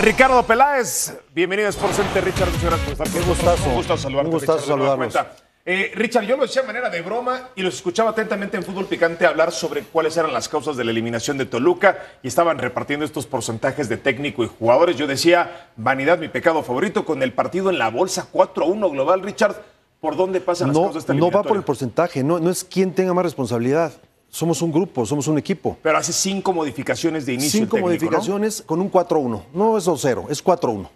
Ricardo Peláez, bienvenido a Richard, muchas gracias por estar Un gustazo, saludarte. Eh, Richard, yo lo decía de manera de broma y los escuchaba atentamente en Fútbol Picante hablar sobre cuáles eran las causas de la eliminación de Toluca y estaban repartiendo estos porcentajes de técnico y jugadores. Yo decía, vanidad, mi pecado favorito, con el partido en la bolsa 4 1 global, Richard. ¿Por dónde pasan las no, cosas? Esta no va por el porcentaje, no, no es quien tenga más responsabilidad. Somos un grupo, somos un equipo. Pero hace cinco modificaciones de inicio. Cinco modificaciones con un 4-1. No es 2-0, es 4-1.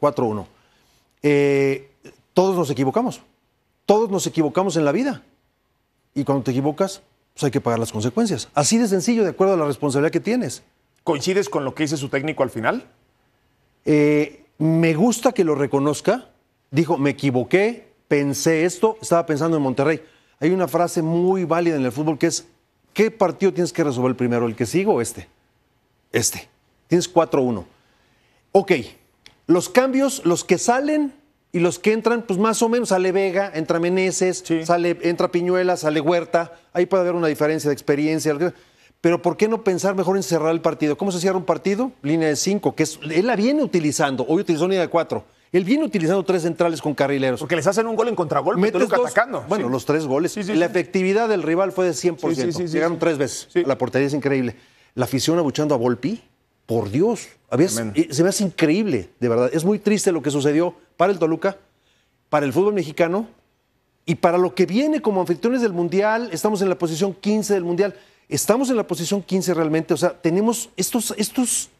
4-1. todos nos equivocamos. Todos nos equivocamos en la vida. Y cuando te equivocas, pues hay que pagar las consecuencias. Así de sencillo, de acuerdo a la responsabilidad que tienes. ¿Coincides con lo que dice su técnico al final? Eh, me gusta que lo reconozca. Dijo, me equivoqué, pensé esto, estaba pensando en Monterrey. Hay una frase muy válida en el fútbol que es ¿Qué partido tienes que resolver primero? ¿El que sigo o este? Este. Tienes 4-1. Ok. Los cambios, los que salen y los que entran, pues más o menos sale Vega, entra Meneses, sale, entra Piñuela, sale Huerta. Ahí puede haber una diferencia de experiencia. Pero ¿por qué no pensar mejor en cerrar el partido? ¿Cómo se cierra un partido? Línea de 5, que es, él la viene utilizando. Hoy utilizó línea de 4 él viene utilizando tres centrales con carrileros. Porque les hacen un gol en contragolpe, Toluca atacando. Bueno, los tres goles. la efectividad del rival fue de 100%. Llegaron tres veces. la portería es increíble. La afición abuchando a Volpi, por Dios. Habías, se ve hace increíble, de verdad. Es muy triste lo que sucedió para el Toluca, para el fútbol mexicano y para lo que viene como anfitriones del Mundial. Estamos en la posición 15 del Mundial. Estamos en la posición 15 realmente. O sea, tenemos estos, estos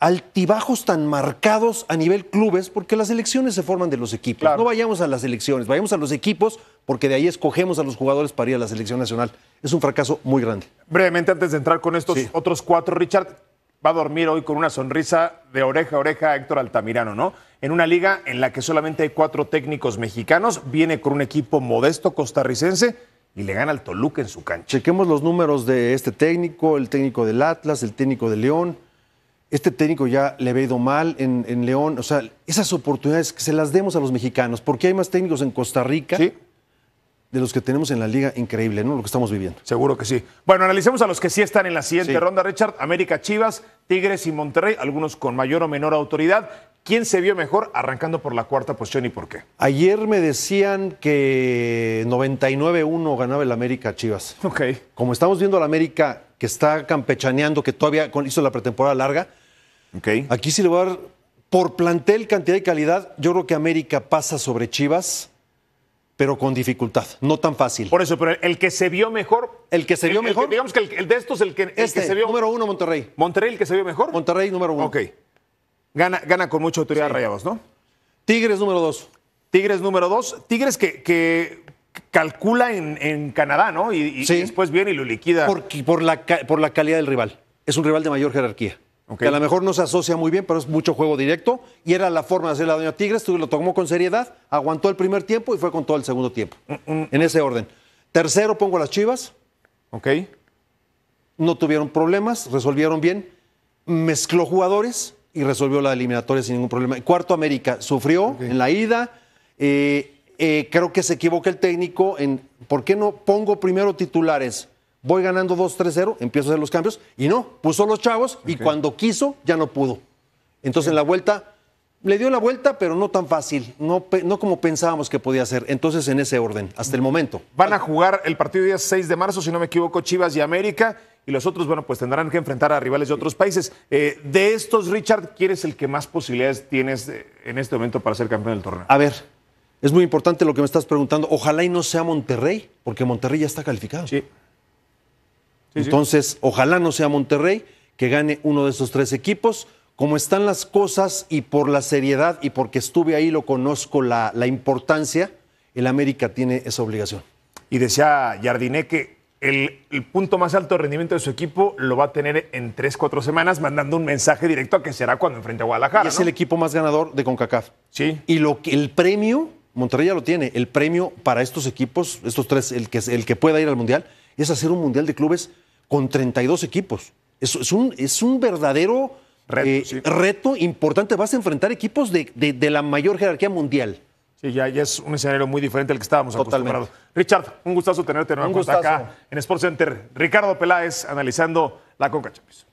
altibajos tan marcados a nivel clubes, porque las elecciones se forman de los equipos. No vayamos a las elecciones, vayamos a los equipos, porque de ahí escogemos a los jugadores para ir a la selección nacional. Es un fracaso muy grande. Brevemente, antes de entrar con estos otros cuatro, Richard va a dormir hoy con una sonrisa de oreja a oreja a Héctor Altamirano, ¿no? En una liga en la que solamente hay cuatro técnicos mexicanos, viene con un equipo modesto costarricense y le gana al Toluca en su cancha. Chequemos los números de este técnico, el técnico del Atlas, el técnico de León este técnico ya le ve ido mal en, León. O sea, esas oportunidades que se las demos a los mexicanos, porque hay más técnicos en Costa Rica. De los que tenemos en la liga, increíble, ¿no? Lo que estamos viviendo. Seguro que sí. Bueno, analicemos a los que sí están en la siguiente ronda, Richard. América Chivas, Tigres y Monterrey, algunos con mayor o menor autoridad. ¿Quién se vio mejor arrancando por la cuarta posición y por qué? Ayer me decían que 99-1 ganaba el América Chivas. Ok. Como estamos viendo al América que está campechaneando, que todavía hizo la pretemporada larga, Aquí sí le voy a dar por plantel, cantidad y calidad. Yo creo que América pasa sobre Chivas, pero con dificultad, no tan fácil. Por eso, pero el que se vio mejor. El que se vio mejor. digamos que el, de estos, el que, el este, que se vio. Número uno, Monterrey. Monterrey, el que se vio mejor. Monterrey, número uno. Ok. Gana, gana con mucha autoridad Rayados, ¿no? Tigres, número dos. Tigres, número dos. Tigres que, que calcula en, Canadá, ¿no? Y, después viene y lo liquida. Porque por, la, por la calidad del rival. Es un rival de mayor jerarquía. Que a lo mejor no se asocia muy bien, pero es mucho juego directo. Y era la forma de hacer la Doña Tigres. Tú lo tomó con seriedad, aguantó el primer tiempo y fue con todo el segundo tiempo. En ese orden. Tercero pongo las Chivas. Ok. No tuvieron problemas, resolvieron bien. Mezcló jugadores y resolvió la eliminatoria sin ningún problema. Cuarto, América. Sufrió en la ida. Eh, eh, creo que se equivoca el técnico en por qué no pongo primero titulares voy ganando 2-3-0, empiezo a hacer los cambios, y no, puso los chavos y cuando quiso ya no pudo. Entonces en la vuelta, le dio la vuelta, pero no tan fácil, no, como pensábamos que podía ser. Entonces en ese orden, hasta el momento. Van a jugar el partido día 6 de marzo, si no me equivoco, Chivas y América, y los otros, bueno, pues tendrán que enfrentar a rivales de otros países. Eh, de estos, Richard, ¿quién es el que más posibilidades tienes eh, en este momento para ser campeón del torneo? A ver, es muy importante lo que me estás preguntando. Ojalá y no sea Monterrey, porque Monterrey ya está calificado. Sí. Entonces, ojalá no sea Monterrey que gane uno de esos tres equipos. Como están las cosas y por la seriedad y porque estuve ahí, lo conozco la, la importancia, el América tiene esa obligación. Y decía Jardiné que el, punto más alto de rendimiento de su equipo lo va a tener en tres, cuatro semanas, mandando un mensaje directo a que será cuando enfrente a Guadalajara. es el equipo más ganador de CONCACAF. Sí. Y lo que, el premio, Monterrey ya lo tiene, el premio para estos equipos, estos tres, el que, el que pueda ir al Mundial, es hacer un Mundial de Clubes con 32 equipos. Es, un, es un verdadero reto, eh, importante. Vas a enfrentar equipos de, la mayor jerarquía mundial. Sí, ya, ya, es un escenario muy diferente al que estábamos Totalmente. acostumbrados. Richard, un gustazo tenerte nuevamente acá en Sports Center. Ricardo Peláez analizando la Conca Champions.